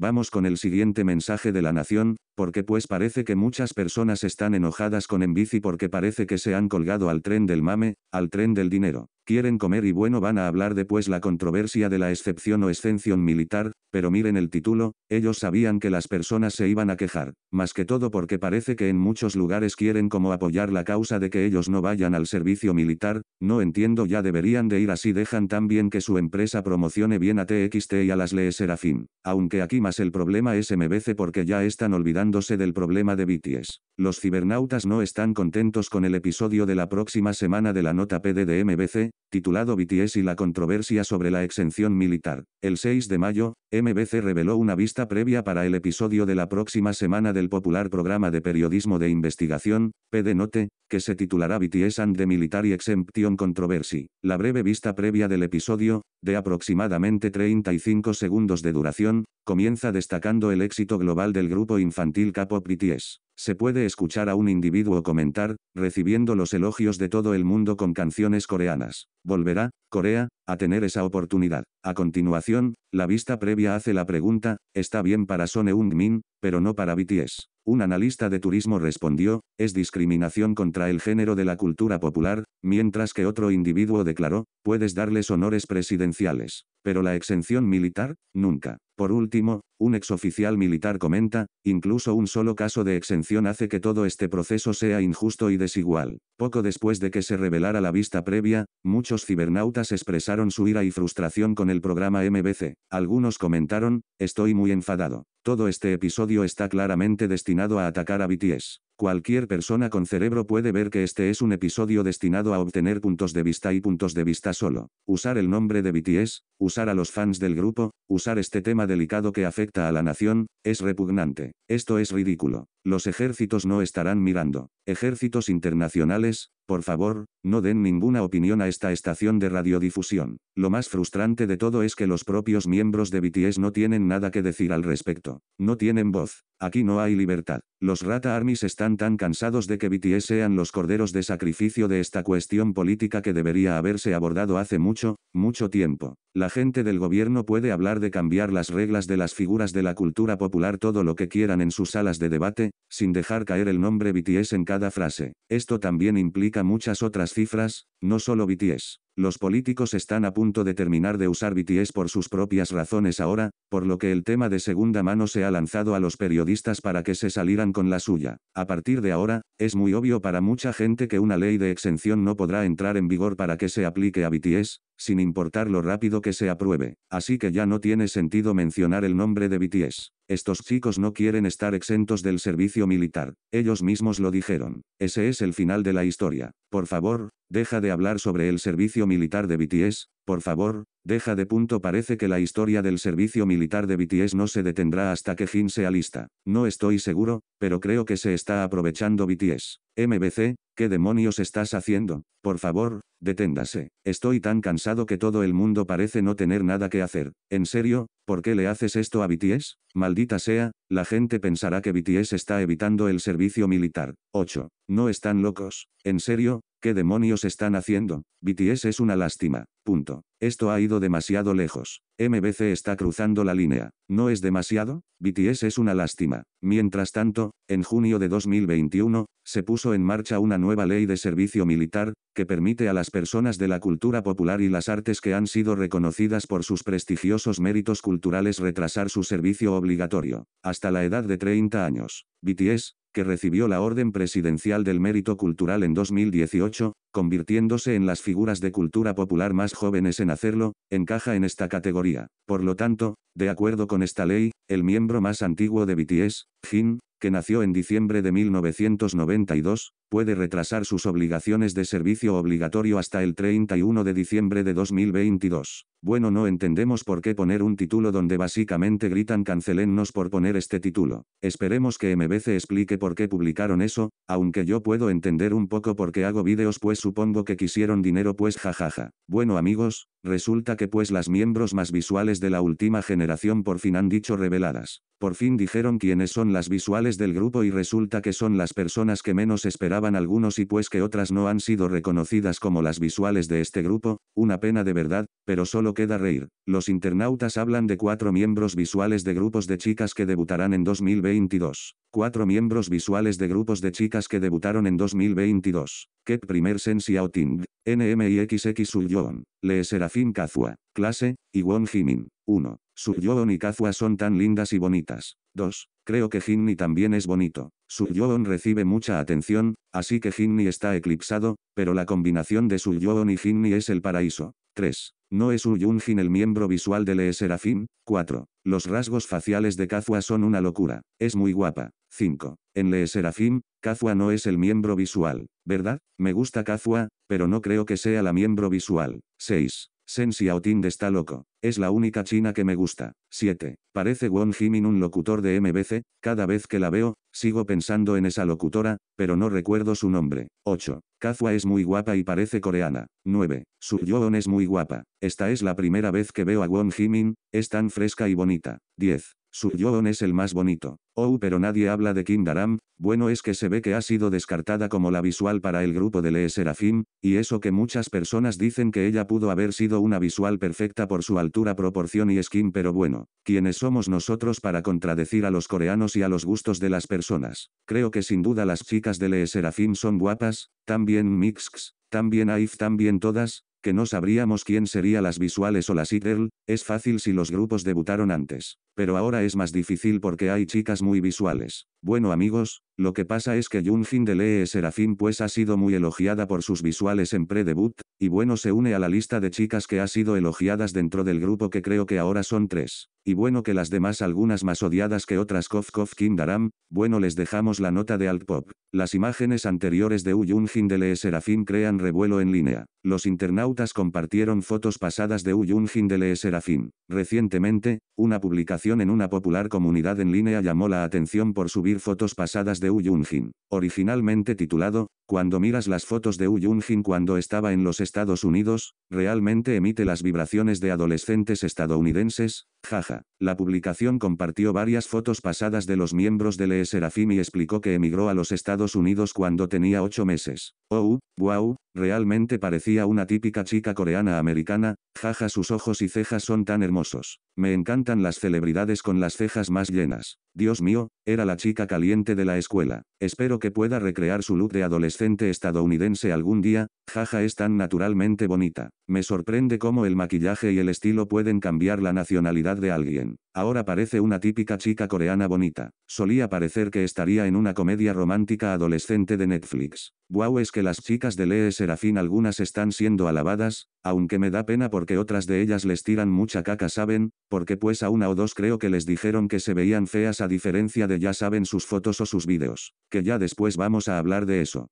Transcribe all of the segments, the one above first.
Vamos con el siguiente mensaje de la nación, porque pues parece que muchas personas están enojadas con Envici porque parece que se han colgado al tren del mame, al tren del dinero quieren comer y bueno van a hablar después la controversia de la excepción o extensión militar, pero miren el título, ellos sabían que las personas se iban a quejar, más que todo porque parece que en muchos lugares quieren como apoyar la causa de que ellos no vayan al servicio militar, no entiendo ya deberían de ir así dejan tan bien que su empresa promocione bien a TXT y a las Lee Serafín, aunque aquí más el problema es MBC porque ya están olvidándose del problema de BTS. Los cibernautas no están contentos con el episodio de la próxima semana de la nota PD de MBC, titulado BTS y la controversia sobre la exención militar. El 6 de mayo, MBC reveló una vista previa para el episodio de la próxima semana del popular programa de periodismo de investigación, PD Note, que se titulará BTS and the Military Exemption Controversy. La breve vista previa del episodio, de aproximadamente 35 segundos de duración, comienza destacando el éxito global del grupo infantil K-pop BTS se puede escuchar a un individuo comentar, recibiendo los elogios de todo el mundo con canciones coreanas. Volverá, Corea, a tener esa oportunidad. A continuación, la vista previa hace la pregunta, está bien para Son eun min pero no para BTS. Un analista de turismo respondió, es discriminación contra el género de la cultura popular, mientras que otro individuo declaró, puedes darles honores presidenciales. Pero la exención militar, nunca. Por último, un exoficial militar comenta, incluso un solo caso de exención hace que todo este proceso sea injusto y desigual. Poco después de que se revelara la vista previa, muchos cibernautas expresaron su ira y frustración con el programa MBC. Algunos comentaron, estoy muy enfadado. Todo este episodio está claramente destinado a atacar a BTS. Cualquier persona con cerebro puede ver que este es un episodio destinado a obtener puntos de vista y puntos de vista solo. Usar el nombre de BTS, usar a los fans del grupo, usar este tema delicado que afecta a la nación, es repugnante. Esto es ridículo. Los ejércitos no estarán mirando. Ejércitos internacionales, por favor, no den ninguna opinión a esta estación de radiodifusión. Lo más frustrante de todo es que los propios miembros de BTS no tienen nada que decir al respecto. No tienen voz. Aquí no hay libertad. Los Rata Armies están tan cansados de que BTS sean los corderos de sacrificio de esta cuestión política que debería haberse abordado hace mucho, mucho tiempo. La gente del gobierno puede hablar de cambiar las reglas de las figuras de la cultura popular todo lo que quieran en sus salas de debate, sin dejar caer el nombre BTS en cada frase. Esto también implica muchas otras cifras, no solo BTS. Los políticos están a punto de terminar de usar BTS por sus propias razones ahora, por lo que el tema de segunda mano se ha lanzado a los periodistas para que se salieran con la suya. A partir de ahora, es muy obvio para mucha gente que una ley de exención no podrá entrar en vigor para que se aplique a BTS, sin importar lo rápido que se apruebe, así que ya no tiene sentido mencionar el nombre de BTS. Estos chicos no quieren estar exentos del servicio militar, ellos mismos lo dijeron. Ese es el final de la historia. Por favor, deja de hablar sobre el servicio militar de BTS, por favor, deja de punto parece que la historia del servicio militar de BTS no se detendrá hasta que Jin sea lista. No estoy seguro, pero creo que se está aprovechando BTS. MBC, ¿qué demonios estás haciendo? Por favor, Deténdase. estoy tan cansado que todo el mundo parece no tener nada que hacer. ¿En serio? ¿Por qué le haces esto a BTS? Maldita sea, la gente pensará que BTS está evitando el servicio militar. 8. No están locos. ¿En serio? ¿Qué demonios están haciendo? BTS es una lástima. Punto. Esto ha ido demasiado lejos. MBC está cruzando la línea. ¿No es demasiado? BTS es una lástima. Mientras tanto, en junio de 2021, se puso en marcha una nueva ley de servicio militar, que permite a las personas de la cultura popular y las artes que han sido reconocidas por sus prestigiosos méritos culturales retrasar su servicio obligatorio, hasta la edad de 30 años. BTS, que recibió la Orden Presidencial del Mérito Cultural en 2018, convirtiéndose en las figuras de cultura popular más jóvenes en hacerlo, encaja en esta categoría. Por lo tanto, de acuerdo con esta ley, el miembro más antiguo de BTS, Jin, que nació en diciembre de 1992, puede retrasar sus obligaciones de servicio obligatorio hasta el 31 de diciembre de 2022. Bueno, no entendemos por qué poner un título donde básicamente gritan cancelennos por poner este título. Esperemos que MBC explique por qué publicaron eso, aunque yo puedo entender un poco por qué hago vídeos pues supongo que quisieron dinero pues jajaja. Bueno amigos, resulta que pues las miembros más visuales de la última generación por fin han dicho reveladas. Por fin dijeron quiénes son las visuales del grupo y resulta que son las personas que menos esperaban algunos y pues que otras no han sido reconocidas como las visuales de este grupo, una pena de verdad, pero solo queda reír. Los internautas hablan de cuatro miembros visuales de grupos de chicas que debutarán en 2022. Cuatro miembros visuales de grupos de chicas que debutaron en 2022. Ket Primer Sensi Outing, NMIXX Sulyon, Le Serafín Kazua, Clase, y Won Jimin. 1. Suryoon y Kazua son tan lindas y bonitas. 2. Creo que Jinni también es bonito. Su Yoon recibe mucha atención, así que Jinni está eclipsado, pero la combinación de Su Yoon y Jinni es el paraíso. 3. No es Yunjin el miembro visual de Lee Serafim? 4. Los rasgos faciales de Kazua son una locura. Es muy guapa. 5. En Lee Serafim, Kazua no es el miembro visual, ¿verdad? Me gusta Kazua, pero no creo que sea la miembro visual. 6. Sen Xiaoting está loco. Es la única china que me gusta. 7. Parece Won Jimin un locutor de MBC, cada vez que la veo, sigo pensando en esa locutora, pero no recuerdo su nombre. 8. Kazua es muy guapa y parece coreana. 9. Su Yoon es muy guapa. Esta es la primera vez que veo a Won Jimin, es tan fresca y bonita. 10. Yoon es el más bonito. Oh, pero nadie habla de Kim Daram, bueno es que se ve que ha sido descartada como la visual para el grupo de Lee Serafim, y eso que muchas personas dicen que ella pudo haber sido una visual perfecta por su altura, proporción y skin, pero bueno, ¿quiénes somos nosotros para contradecir a los coreanos y a los gustos de las personas? Creo que sin duda las chicas de Lee Serafim son guapas, también Mixx, también Aif, también todas, que no sabríamos quién sería las visuales o las it es fácil si los grupos debutaron antes. Pero ahora es más difícil porque hay chicas muy visuales. Bueno amigos, lo que pasa es que Junjin de Lee Serafín pues ha sido muy elogiada por sus visuales en pre-debut, y bueno se une a la lista de chicas que ha sido elogiadas dentro del grupo que creo que ahora son tres. Y bueno que las demás algunas más odiadas que otras Kof Kof Kim Daram, bueno les dejamos la nota de Alt Pop. Las imágenes anteriores de Uyunjin de Le Serafín crean revuelo en línea. Los internautas compartieron fotos pasadas de Uyunjin de Le Serafín. Recientemente, una publicación en una popular comunidad en línea llamó la atención por subir fotos pasadas de Uyun-Hin, Originalmente titulado, Cuando miras las fotos de Uyun-hin cuando estaba en los Estados Unidos, realmente emite las vibraciones de adolescentes estadounidenses, jaja. La publicación compartió varias fotos pasadas de los miembros de Le Serafim y explicó que emigró a los Estados Unidos cuando tenía ocho meses. ¡Oh! ¡Wow! Realmente parecía una típica chica coreana americana, jaja sus ojos y cejas son tan hermosos. Me encantan las celebridades con las cejas más llenas. Dios mío, era la chica caliente de la escuela. Espero que pueda recrear su look de adolescente estadounidense algún día, jaja es tan naturalmente bonita. Me sorprende cómo el maquillaje y el estilo pueden cambiar la nacionalidad de alguien. Ahora parece una típica chica coreana bonita. Solía parecer que estaría en una comedia romántica adolescente de Netflix. Wow es que las chicas de Lee Serafín algunas están siendo alabadas, aunque me da pena porque otras de ellas les tiran mucha caca saben, porque pues a una o dos creo que les dijeron que se veían feas a diferencia de ya saben sus fotos o sus vídeos. Que ya después vamos a hablar de eso.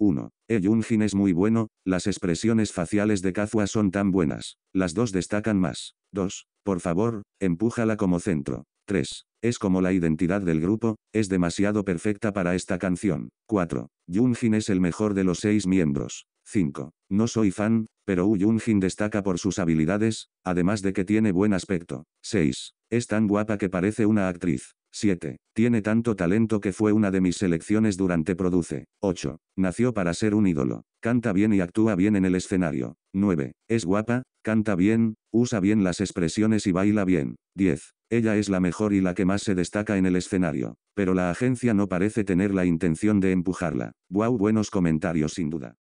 1. E. Yunjin es muy bueno, las expresiones faciales de Kazua son tan buenas. Las dos destacan más. 2. Por favor, empújala como centro. 3. Es como la identidad del grupo, es demasiado perfecta para esta canción. 4. Yunjin es el mejor de los seis miembros. 5. No soy fan, pero U. Yunjin destaca por sus habilidades, además de que tiene buen aspecto. 6. Es tan guapa que parece una actriz. 7. Tiene tanto talento que fue una de mis selecciones durante Produce. 8. Nació para ser un ídolo. Canta bien y actúa bien en el escenario. 9. Es guapa, canta bien, usa bien las expresiones y baila bien. 10. Ella es la mejor y la que más se destaca en el escenario. Pero la agencia no parece tener la intención de empujarla. Wow, buenos comentarios sin duda.